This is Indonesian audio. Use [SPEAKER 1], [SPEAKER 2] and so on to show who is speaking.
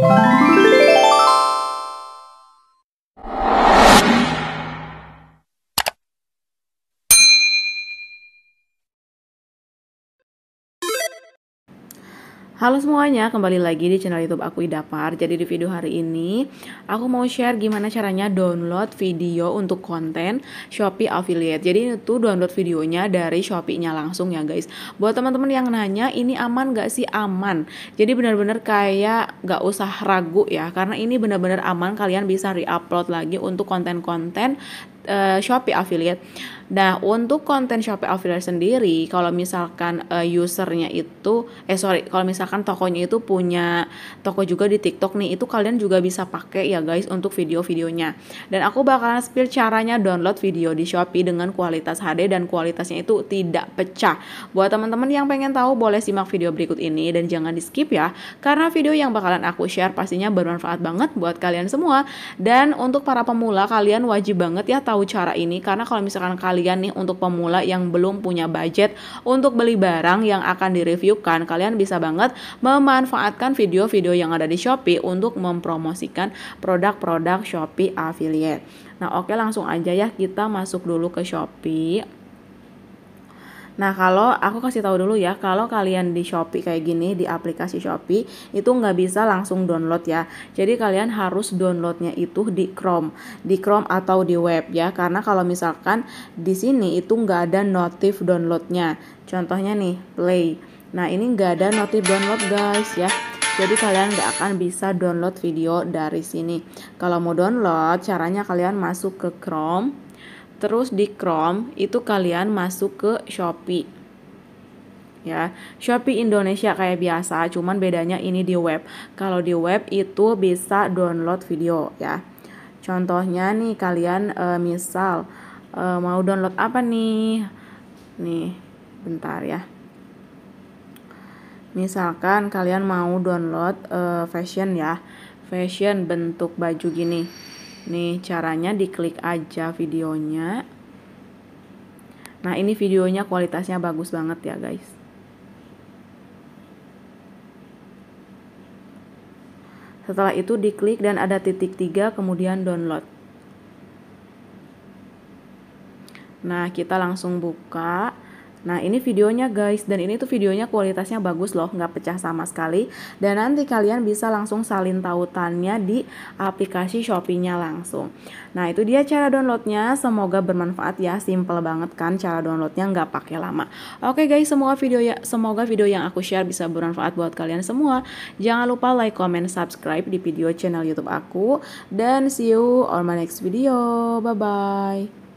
[SPEAKER 1] Bye. Halo semuanya, kembali lagi di channel YouTube aku Idapar. Jadi di video hari ini aku mau share gimana caranya download video untuk konten Shopee affiliate. Jadi itu download videonya dari Shopee-nya langsung ya guys. Buat teman-teman yang nanya ini aman gak sih? Aman. Jadi benar-benar kayak gak usah ragu ya karena ini benar-benar aman kalian bisa re-upload lagi untuk konten-konten uh, Shopee affiliate. Nah, untuk konten Shopee affiliate sendiri kalau misalkan uh, usernya itu eh sorry, kalau misalkan tokonya itu punya toko juga di TikTok nih. Itu kalian juga bisa pakai ya guys untuk video-videonya. Dan aku bakalan spill caranya download video di Shopee dengan kualitas HD dan kualitasnya itu tidak pecah. Buat teman-teman yang pengen tahu boleh simak video berikut ini dan jangan di skip ya. Karena video yang bakalan aku share pastinya bermanfaat banget buat kalian semua. Dan untuk para pemula kalian wajib banget ya tahu cara ini karena kalau misalkan kalian nih untuk pemula yang belum punya budget untuk beli barang yang akan direviewkan, kalian bisa banget memanfaatkan video video yang ada di Shopee untuk mempromosikan produk-produk Shopee affiliate. Nah, oke langsung aja ya kita masuk dulu ke Shopee. Nah, kalau aku kasih tahu dulu ya, kalau kalian di Shopee kayak gini di aplikasi Shopee itu nggak bisa langsung download ya. Jadi kalian harus downloadnya itu di Chrome, di Chrome atau di web ya, karena kalau misalkan di sini itu nggak ada notif downloadnya. Contohnya nih, play. Nah, ini nggak ada notif download guys ya. Jadi kalian nggak akan bisa download video dari sini. Kalau mau download, caranya kalian masuk ke Chrome. Terus di Chrome itu kalian masuk ke Shopee. Ya, Shopee Indonesia kayak biasa, cuman bedanya ini di web. Kalau di web itu bisa download video ya. Contohnya nih kalian e, misal e, mau download apa nih? Nih, bentar ya misalkan kalian mau download uh, fashion ya fashion bentuk baju gini nih caranya diklik aja videonya nah ini videonya kualitasnya bagus banget ya guys setelah itu diklik dan ada titik tiga kemudian download nah kita langsung buka Nah ini videonya guys dan ini tuh videonya kualitasnya bagus loh nggak pecah sama sekali dan nanti kalian bisa langsung salin tautannya di aplikasi Shopee-nya langsung. Nah itu dia cara downloadnya semoga bermanfaat ya simple banget kan cara downloadnya nggak pakai lama. Oke guys semua video ya semoga video yang aku share bisa bermanfaat buat kalian semua. Jangan lupa like, comment, subscribe di video channel YouTube aku dan see you on my next video. Bye bye.